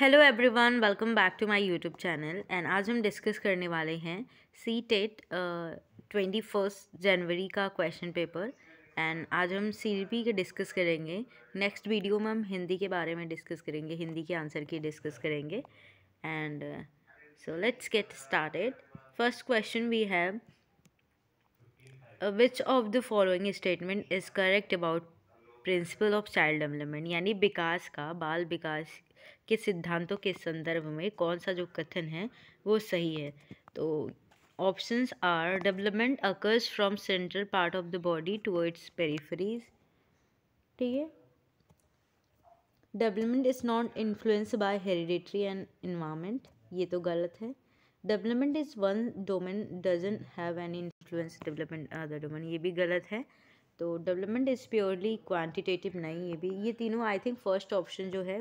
hello everyone welcome back to my YouTube channel and आज हम discuss करने वाले हैं सी टेट ट्वेंटी फर्स्ट जनवरी का क्वेश्चन पेपर एंड आज हम सी पी e के डिस्कस करेंगे नेक्स्ट वीडियो में हम हिंदी के बारे में डिस्कस करेंगे हिंदी के आंसर की डिस्कस करेंगे and so let's get started first question we have which of the following statement is correct about principle of child development यानी विकास का बाल विकास के सिद्धांतों के संदर्भ में कौन सा जो कथन है वो सही है तो options are development occurs from central part of the body towards peripheries ठीक है development is not influence by heredity and environment ये तो गलत है development is one domain doesn't have an influence development other domain ये भी गलत है तो डेवलपमेंट इज़ प्योरली क्वांटिटेटिव नहीं ये भी ये तीनों आई थिंक फर्स्ट ऑप्शन जो है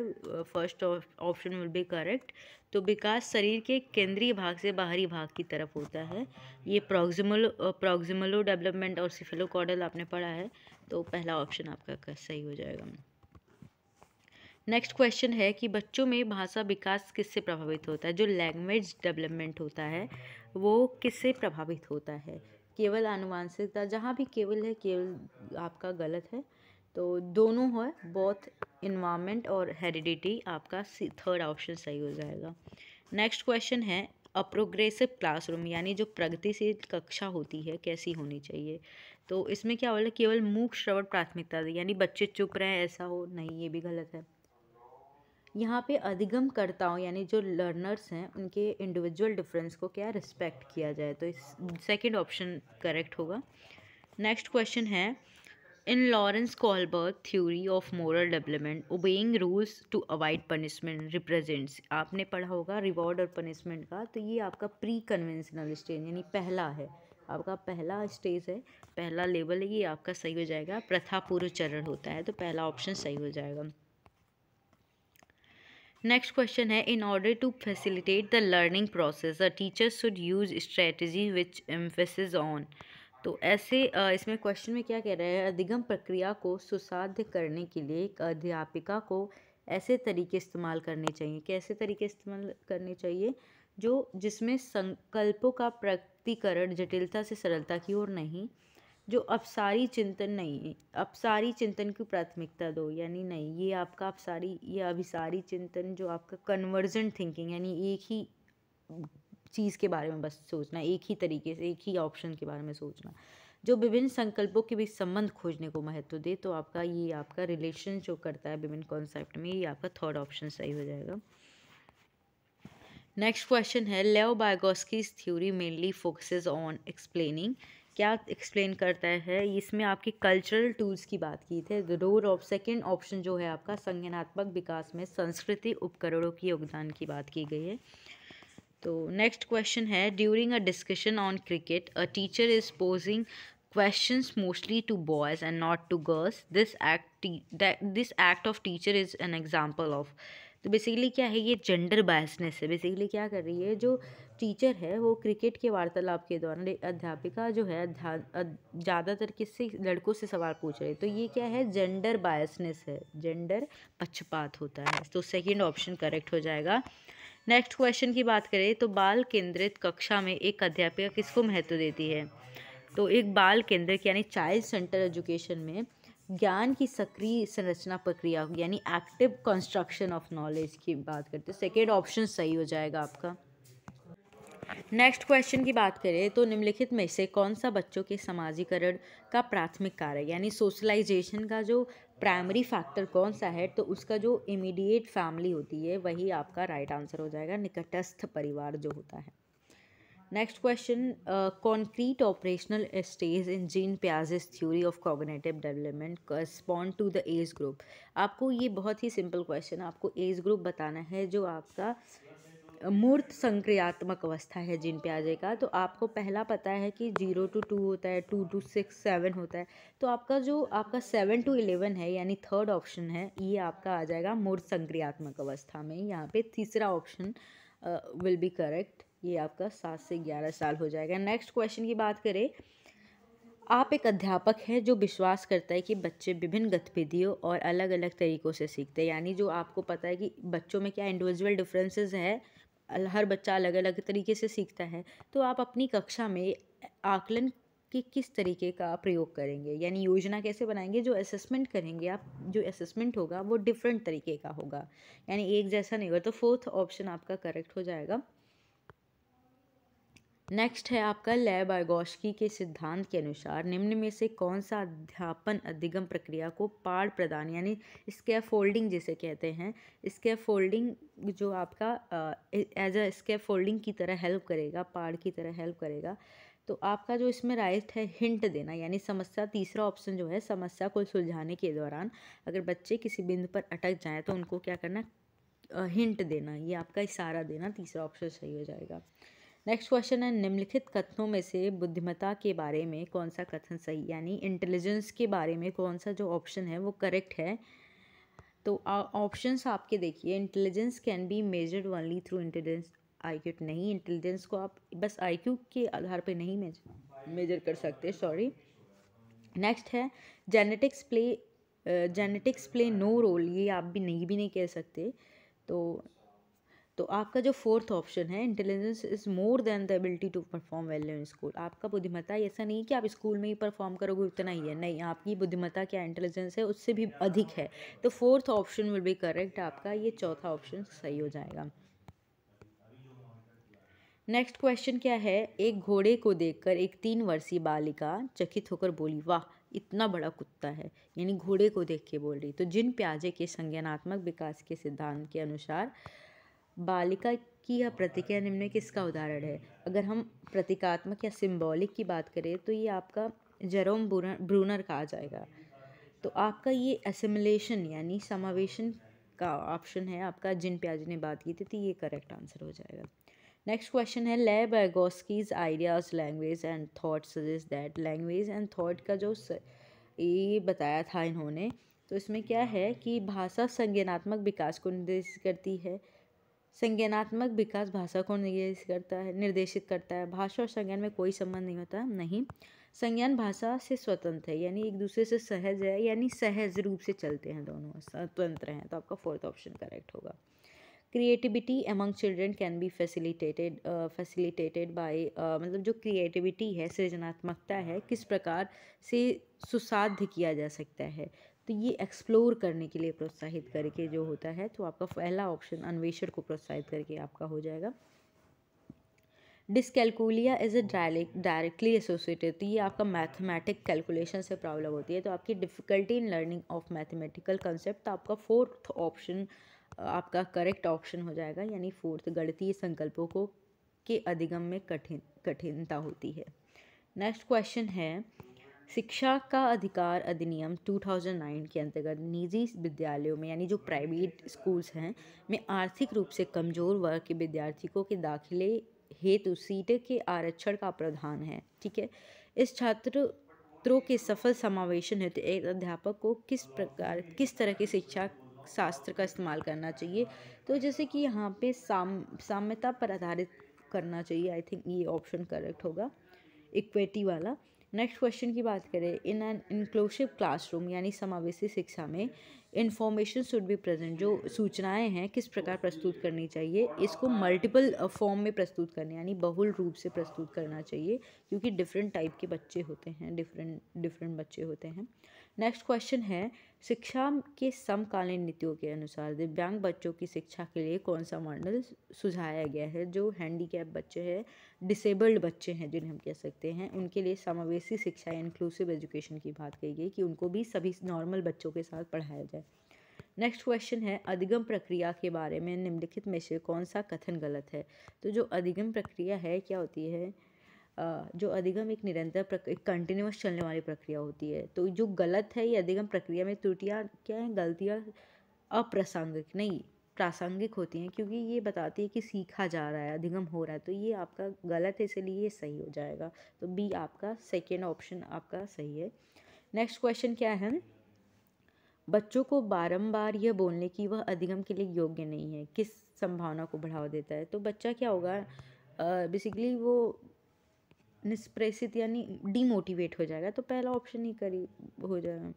first option will be correct तो विकास शरीर के केंद्रीय भाग से बाहरी भाग की तरफ होता है ये प्रोक्सिमल प्रोक्सिमलो डेवलपमेंट और सिफिलोकॉडल आपने पढ़ा है तो पहला ऑप्शन आपका सही हो जाएगा नेक्स्ट क्वेश्चन है कि बच्चों में भाषा विकास किससे प्रभावित होता है जो लैंग्वेज डेवलपमेंट होता है वो किससे प्रभावित होता है केवल आनुवांशिकता जहाँ भी केवल है केवल आपका गलत है तो दोनों है बोथ इन्वामेंट और हेरिडिटी आपका थर्ड ऑप्शन सही हो जाएगा नेक्स्ट क्वेश्चन है अ प्रोग्रेसिव क्लासरूम यानी जो प्रगतिशील कक्षा होती है कैसी होनी चाहिए तो इसमें क्या बोला केवल मूक श्रवण प्राथमिकता यानी बच्चे चुप रहे ऐसा हो नहीं ये भी गलत है यहाँ पे अधिगमकर्ताओं यानी जो लर्नर्स हैं उनके इंडिविजुअल डिफरेंस को क्या रिस्पेक्ट किया जाए तो इस सेकेंड ऑप्शन करेक्ट होगा नेक्स्ट क्वेश्चन है in Lawrence Kohlberg theory of moral development obeying rules to avoid punishment represents आपने पढ़ा होगा रिवॉर्ड और पनिशमेंट का तो ये आपका प्री कन्वेंशनल स्टेज यानी पहला है आपका पहला स्टेज है पहला लेवल है ये आपका सही हो जाएगा प्रथा पूर्व चरण होता है तो पहला ऑप्शन सही हो जाएगा नेक्स्ट क्वेश्चन है in order to facilitate the learning process a teacher should use strategy which emphasis on तो ऐसे इसमें क्वेश्चन में क्या कह रहा है अधिगम प्रक्रिया को सुसाध्य करने के लिए एक अध्यापिका को ऐसे तरीके इस्तेमाल करने चाहिए कैसे तरीके इस्तेमाल करने चाहिए जो जिसमें संकल्पों का प्रकटीकरण जटिलता से सरलता की ओर नहीं जो अपसारी चिंतन नहीं है अपसारी चिंतन की प्राथमिकता दो यानी नहीं ये आपका अपसारी या अभिसारी चिंतन जो आपका कन्वर्जेंट थिंकिंग यानी एक ही चीज़ के बारे में बस सोचना एक ही तरीके से एक ही ऑप्शन के बारे में सोचना जो विभिन्न संकल्पों के बीच संबंध खोजने को महत्व दे तो आपका ये आपका रिलेशन जो करता है विभिन्न कॉन्सेप्ट में ये आपका थर्ड ऑप्शन सही हो जाएगा नेक्स्ट क्वेश्चन है Lev Vygotsky theory mainly focuses on explaining क्या एक्सप्लेन करता है इसमें आपकी कल्चरल टूल्स की बात की थी the role of second option जो है आपका संगनात्मक विकास में संस्कृति उपकरणों की योगदान की बात की गई है तो नेक्स्ट क्वेश्चन है during a discussion on cricket a teacher is posing question mostly to boys and not to girls this act this act of teacher is an example of तो बेसिकली क्या है ये जेंडर बायसनेस है basically क्या कर रही है जो टीचर है वो क्रिकेट के वार्तालाप के दौरान अध्यापिका जो है ज़्यादातर किससे लड़कों से सवाल पूछ रही है तो ये क्या है जेंडर बायसनेस है जेंडर पक्षपात होता है तो सेकेंड ऑप्शन करेक्ट हो जाएगा नेक्स्ट क्वेश्चन की बात करें तो बाल केंद्रित कक्षा में एक अध्यापिका किसको महत्व देती है तो एक बाल केंद्र यानी चाइल्ड सेंटर एजुकेशन में ज्ञान की सक्रिय संरचना प्रक्रिया यानी एक्टिव कंस्ट्रक्शन ऑफ नॉलेज की बात करते हैं सेकेंड ऑप्शन सही हो जाएगा आपका नेक्स्ट क्वेश्चन की बात करें तो निम्नलिखित में से कौन सा बच्चों के समाजीकरण का प्राथमिक कार्य यानी सोशलाइजेशन का जो प्राइमरी फैक्टर कौन सा है तो उसका जो इमीडिएट फैमिली होती है वही आपका राइट right आंसर हो जाएगा निकटस्थ परिवार जो होता है next question concrete operational stage in Jean प्याज़ theory of cognitive development development to the age group आपको ये बहुत ही सिंपल क्वेश्चन आपको एज ग्रुप बताना है जो आपका uh, मूर्त संक्रियात्मक अवस्था है जिन प्याजे का तो आपको पहला पता है कि जीरो टू टू होता है टू टू सिक्स सेवन होता है तो आपका जो आपका सेवन टू इलेवन है यानी थर्ड ऑप्शन है ये आपका आ जाएगा मूर्त संक्रियात्मक अवस्था में यहाँ पे तीसरा ऑप्शन विल बी करेक्ट ये आपका सात से ग्यारह साल हो जाएगा नेक्स्ट क्वेश्चन की बात करें आप एक अध्यापक हैं जो विश्वास करता है कि बच्चे विभिन्न गतिविधियों और अलग अलग तरीक़ों से सीखते हैं यानी जो आपको पता है कि बच्चों में क्या इंडिविजुअल डिफरेंसेस है हर बच्चा अलग अलग तरीके से सीखता है तो आप अपनी कक्षा में आकलन के किस तरीके का प्रयोग करेंगे यानी योजना कैसे बनाएंगे जो असेसमेंट करेंगे आप जो असेसमेंट होगा वो डिफरेंट तरीके का होगा यानी एक जैसा नहीं होगा तो फोर्थ ऑप्शन आपका करेक्ट हो जाएगा नेक्स्ट है आपका लैब आगोशकी के सिद्धांत के अनुसार निम्न में से कौन सा अध्यापन अधिगम प्रक्रिया को पाड़ प्रदान यानी स्केप फोल्डिंग जिसे कहते हैं स्केप फोल्डिंग जो आपका एज अ स्केप फोल्डिंग की तरह हेल्प करेगा पाठ की तरह हेल्प करेगा तो आपका जो इसमें राइट है हिंट देना यानी समस्या तीसरा ऑप्शन जो है समस्या को सुलझाने के दौरान अगर बच्चे किसी बिंदु पर अटक जाए तो उनको क्या करना हिंट देना ये आपका इशारा देना तीसरा ऑप्शन सही हो जाएगा नेक्स्ट क्वेश्चन है निम्नलिखित कथनों में से बुद्धिमत्ता के बारे में कौन सा कथन सही यानी इंटेलिजेंस के बारे में कौन सा जो ऑप्शन है वो करेक्ट है तो ऑप्शंस आपके देखिए intelligence can be measured only through intelligence I Q नहीं इंटेलिजेंस को आप बस आई क्यू के आधार पर नहीं मेजर कर सकते सॉरी नेक्स्ट है genetics play genetics play no role ये आप भी नहीं भी नहीं कह सकते तो तो आपका जो फोर्थ ऑप्शन है intelligence is more than the ability to perform well in school आपका बुद्धिमत्ता ऐसा नहीं कि आप स्कूल में ही परफॉर्म करोगे उतना ही है नहीं आपकी बुद्धिमत्ता क्या इंटेलिजेंस है उससे भी अधिक है तो fourth option will be correct आपका ये चौथा ऑप्शन सही हो जाएगा नेक्स्ट क्वेश्चन क्या है एक घोड़े को देखकर एक तीन वर्षीय बालिका चकित होकर बोली वाह इतना बड़ा कुत्ता है यानी घोड़े को देख के बोल रही तो जिन प्याजे के संज्ञानात्मक विकास के सिद्धांत के अनुसार बालिका की यह प्रतिक्रिया निम्न किसका उदाहरण है अगर हम प्रतीकात्मक या सिम्बॉलिक की बात करें तो ये आपका जरोम ब्रूनर कहा जाएगा तो आपका ये असिमुलेशन यानी समावेशन का ऑप्शन है आपका जिन प्याज ने बात की थी तो ये करेक्ट आंसर हो जाएगा नेक्स्ट क्वेश्चन है Lev Vygotsky's ideas language and thought suggest that language and thought का जो ये बताया था इन्होंने तो इसमें क्या है कि भाषा संज्ञानात्मक विकास को निर्देशित करती है संज्ञानात्मक विकास भाषा को निर्देश करता है निर्देशित करता है भाषा और संज्ञान में कोई संबंध नहीं होता नहीं संज्ञान भाषा से स्वतंत्र है यानी एक दूसरे से सहज है यानी सहज रूप से चलते हैं दोनों स्वतंत्र हैं तो आपका फोर्थ ऑप्शन करेक्ट होगा creativity among children can be facilitated facilitated by मतलब जो क्रिएटिविटी है सृजनात्मकता है किस प्रकार से सुसाध्य किया जा सकता है तो ये एक्सप्लोर करने के लिए प्रोत्साहित करके जो होता है तो आपका पहला ऑप्शन अन्वेषण को प्रोत्साहित करके आपका हो जाएगा dyscalculia is a direct directly associated तो ये आपका मैथमेटिक कैलकुलेशन से प्रॉब्लम होती है तो आपकी difficulty in learning of mathematical concept तो आपका फोर्थ ऑप्शन आपका करेक्ट ऑप्शन हो जाएगा यानी फोर्थ गणितीय संकल्पों को के अधिगम में कठिन कठिनता होती है नेक्स्ट क्वेश्चन है शिक्षा का अधिकार अधिनियम 2009 के अंतर्गत निजी विद्यालयों में यानी जो प्राइवेट स्कूल्स हैं में आर्थिक रूप से कमज़ोर वर्ग के विद्यार्थियों के दाखिले हेतु सीटें के आरक्षण का प्रावधान है ठीक है इस छात्र छात्रों के सफल समावेशन हेतु एक अध्यापक को किस प्रकार किस तरह की शिक्षा शास्त्र का इस्तेमाल करना चाहिए तो जैसे कि यहाँ पे साम साम्यता पर आधारित करना चाहिए आई थिंक ये ऑप्शन करेक्ट होगा इक्वेटी वाला नेक्स्ट क्वेश्चन की बात करें इन एन इंक्लूसिव क्लासरूम यानी समावेशी शिक्षा में इन्फॉर्मेशन शुड बी प्रेजेंट जो सूचनाएं हैं किस प्रकार प्रस्तुत करनी चाहिए इसको मल्टीपल फॉर्म में प्रस्तुत करना यानी बहुल रूप से प्रस्तुत करना चाहिए क्योंकि डिफरेंट टाइप के बच्चे होते हैं डिफरेंट डिफरेंट बच्चे होते हैं नेक्स्ट क्वेश्चन है शिक्षा के समकालीन नीतियों के अनुसार दिव्यांग बच्चों की शिक्षा के लिए कौन सा मॉडल सुझाया गया है जो हैंडीकैप बच्चे हैं डिसेबल्ड बच्चे हैं जिन्हें हम कह सकते हैं उनके लिए समावेशी शिक्षा इंक्लूसिव एजुकेशन की बात कही गई कि उनको भी सभी नॉर्मल बच्चों के साथ पढ़ाया जाए नेक्स्ट क्वेश्चन है अधिगम प्रक्रिया के बारे में निम्नलिखित में से कौन सा कथन गलत है तो जो अधिगम प्रक्रिया है क्या होती है जो अधिगम एक निरंतर एक कंटिन्यूस चलने वाली प्रक्रिया होती है तो जो गलत है ये अधिगम प्रक्रिया में त्रुटियाँ क्या हैं गलतियाँ अप्रासंगिक नहीं प्रासंगिक होती हैं क्योंकि ये बताती है कि सीखा जा रहा है अधिगम हो रहा है तो ये आपका गलत है इसलिए ये सही हो जाएगा तो बी आपका सेकेंड ऑप्शन आपका सही है नेक्स्ट क्वेश्चन क्या है बच्चों को बारंबार यह बोलने की वह अधिगम के लिए योग्य नहीं है किस संभावना को बढ़ावा देता है तो बच्चा क्या होगा बेसिकली uh, वो निष्प्रेषित यानी डिमोटिवेट हो जाएगा तो पहला ऑप्शन ही करी हो जाएगा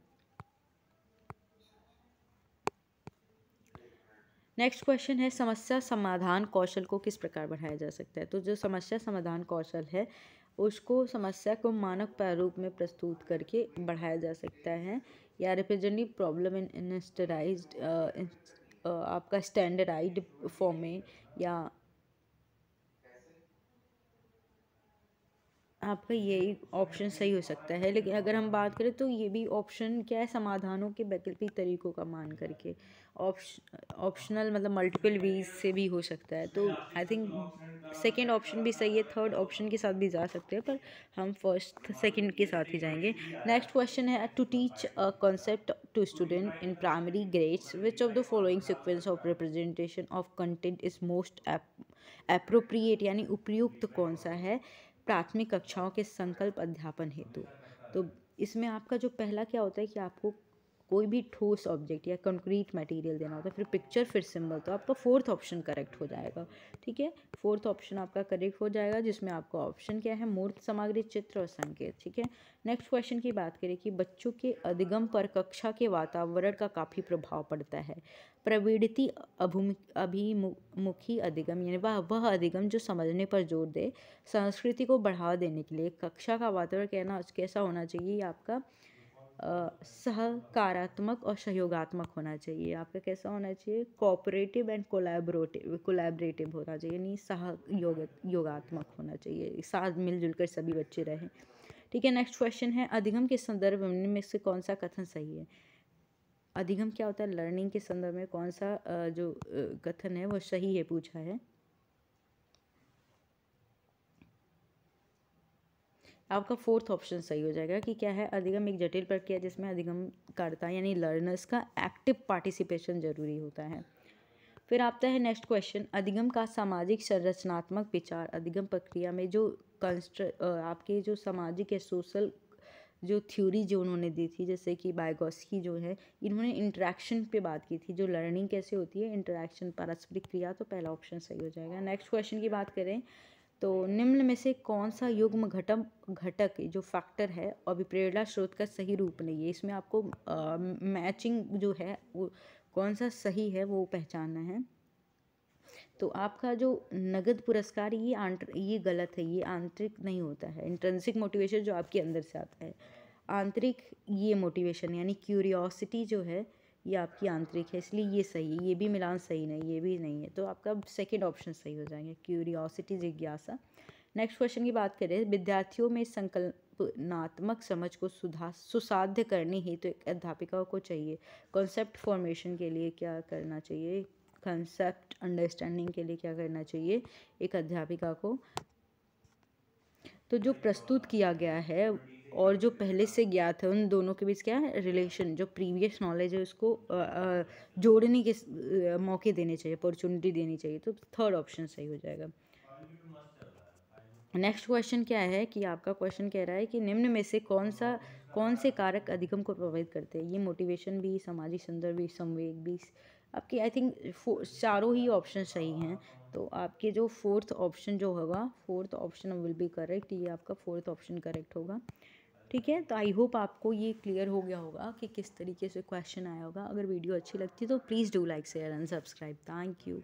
नेक्स्ट क्वेश्चन है समस्या समाधान कौशल को किस प्रकार बढ़ाया जा सकता है तो जो समस्या समाधान कौशल है उसको समस्या को मानक प्रारूप में प्रस्तुत करके बढ़ाया जा सकता है या रिप्रेजेंटिव प्रॉब्लम इन इंस्टराइज आपका स्टैंडर्डाइज फॉर्म में या आपका ये ऑप्शन सही हो सकता है लेकिन अगर हम बात करें तो ये भी ऑप्शन क्या है समाधानों के वैकल्पिक तरीकों का मान करके ऑप्शन ऑप्शनल मतलब मल्टीपल वीज से भी हो सकता है तो आई थिंक सेकेंड ऑप्शन भी सही है थर्ड ऑप्शन के साथ भी जा सकते हैं पर हम फर्स्ट सेकेंड के साथ ही जाएंगे नेक्स्ट क्वेश्चन है to teach a concept to student in primary grades which of the following sequence of representation of content is most appropriate यानी उपयुक्त कौन सा है प्राथमिक कक्षाओं के संकल्प अध्यापन हेतु तो इसमें आपका जो पहला क्या होता है कि आपको कोई भी ठोस ऑब्जेक्ट या कंक्रीट मटेरियल देना होता है फिर पिक्चर फिर सिंबल तो आपका फोर्थ ऑप्शन करेक्ट हो जाएगा ठीक है फोर्थ ऑप्शन आपका करेक्ट हो जाएगा जिसमें आपका ऑप्शन क्या है मूर्त सामग्री चित्र और संकेत ठीक है नेक्स्ट क्वेश्चन की बात करें कि बच्चों के अधिगम पर कक्षा के वातावरण का काफ़ी प्रभाव पड़ता है प्रवृत्ति अभिमुखी अधिगम यानी वह वह अधिगम जो समझने पर जोर दे संस्कृति को बढ़ावा देने के लिए कक्षा का वातावरण कहना कैसा होना चाहिए आपका सहकारात्मक और सहयोगात्मक होना चाहिए आपका कैसा होना चाहिए कोऑपरेटिव एंड कोलैबोरेटिव कोलैबोरेटिव होना चाहिए यानी सहयोग योगात्मक होना चाहिए साथ मिलजुल कर सभी बच्चे रहें ठीक है नेक्स्ट क्वेश्चन है अधिगम के संदर्भ में से कौन सा कथन सही है अधिगम क्या होता है लर्निंग के संदर्भ में कौन सा जो कथन है वो सही है पूछा है आपका फोर्थ ऑप्शन सही हो जाएगा कि क्या है अधिगम एक जटिल प्रक्रिया जिसमें अधिगमकर्ता यानी लर्नर्स का एक्टिव पार्टिसिपेशन जरूरी होता है फिर आता है नेक्स्ट क्वेश्चन अधिगम का सामाजिक संरचनात्मक विचार अधिगम प्रक्रिया में जो कंस्ट्र आपके जो सामाजिक या सोशल जो थ्योरी जो उन्होंने दी थी जैसे कि बायोगोस्की जो है इन्होंने इंटरेक्शन पे बात की थी जो लर्निंग कैसे होती है इंटरेक्शन पारस्परिक क्रिया तो पहला ऑप्शन सही हो जाएगा नेक्स्ट क्वेश्चन की बात करें तो निम्न में से कौन सा युग्म घटम घटक जो फैक्टर है अभिप्रेरणा स्रोत का सही रूप नहीं है इसमें आपको आ, मैचिंग जो है वो कौन सा सही है वो पहचानना है तो आपका जो नगद पुरस्कार ये आंतर ये गलत है ये आंतरिक नहीं होता है इंट्रेंसिक मोटिवेशन जो आपके अंदर से आता है आंतरिक ये मोटिवेशन यानी क्यूरियोसिटी जो है ये आपकी आंतरिक है इसलिए ये सही है ये भी मिलान सही नहीं ये भी नहीं है तो आपका सेकेंड ऑप्शन सही हो जाएंगे क्यूरियोसिटी जिज्ञासा नेक्स्ट क्वेश्चन की बात करें विद्यार्थियों में संकल्पनात्मक समझ को सुधा सुसाध्य करने ही तो एक अध्यापिका को चाहिए कॉन्सेप्ट फॉर्मेशन के लिए क्या करना चाहिए कंसेप्ट अंडरस्टैंडिंग के लिए क्या करना चाहिए एक अध्यापिका को तो जो प्रस्तुत किया गया है और जो पहले से ज्ञात है उन दोनों के बीच क्या है रिलेशन जो प्रीवियस नॉलेज है उसको जोड़ने के मौके देने चाहिए अपॉर्चुनिटी देनी चाहिए तो थर्ड ऑप्शन सही हो जाएगा नेक्स्ट क्वेश्चन क्या है कि आपका क्वेश्चन कह रहा है कि निम्न में से कौन सा कौन से कारक अधिगम को प्रभावित करते हैं ये मोटिवेशन भी सामाजिक संदर्भ भी संवेग भी आपकी आई थिंक चारों ही ऑप्शन सही हैं तो आपके जो फोर्थ ऑप्शन जो होगा fourth option will be correct ये आपका फोर्थ ऑप्शन करेक्ट होगा ठीक है तो आई होप आपको ये क्लियर हो गया होगा कि किस तरीके से क्वेश्चन आया होगा अगर वीडियो अच्छी लगती है तो please do like share and subscribe thank you